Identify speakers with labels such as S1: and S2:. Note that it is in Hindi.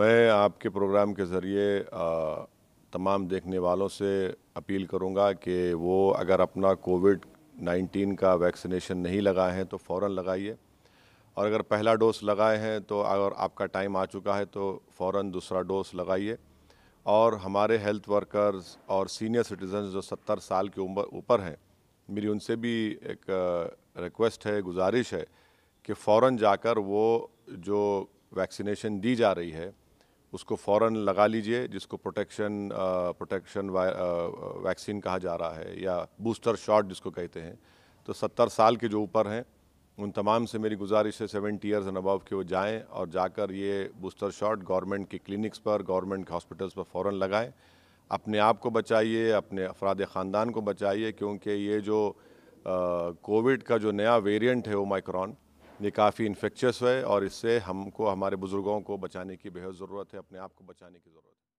S1: मैं आपके प्रोग्राम के ज़रिए तमाम देखने वालों से अपील करूंगा कि वो अगर अपना कोविड 19 का वैक्सीनेशन नहीं लगाए हैं तो फ़ौर लगाइए और अगर पहला डोज लगाए हैं तो अगर आपका टाइम आ चुका है तो फ़ौर दूसरा डोज लगाइए और हमारे हेल्थ वर्कर्स और सीनियर सिटीजन जो सत्तर साल के उम्र ऊपर हैं मेरी उनसे भी एक रिक्वेस्ट है गुजारिश है कि फ़ौर जाकर वो जो वैक्सीनेशन दी जा रही है उसको फ़ौर लगा लीजिए जिसको प्रोटेक्शन प्रोटेक्शन वैक्सीन कहा जा रहा है या बूस्टर शॉट जिसको कहते हैं तो सत्तर साल के जो ऊपर हैं उन तमाम से मेरी गुजारिश है सेवेंटी ईयर्स एंड अबव के वो जाएं और जाकर ये बूस्टर शॉट गवर्नमेंट के क्लिनिक्स पर गवर्नमेंट के हॉस्पिटल्स पर फ़ौर लगाएँ अपने आप को बचाइए अपने अफराद ख़ानदान को बचाइए क्योंकि ये जो कोविड का जो नया वेरियंट है वो माइक्रॉन ये काफ़ी इन्फेक्चस है और इससे हमको हमारे बुज़ुर्गों को बचाने की बेहद ज़रूरत है अपने आप को बचाने की ज़रूरत है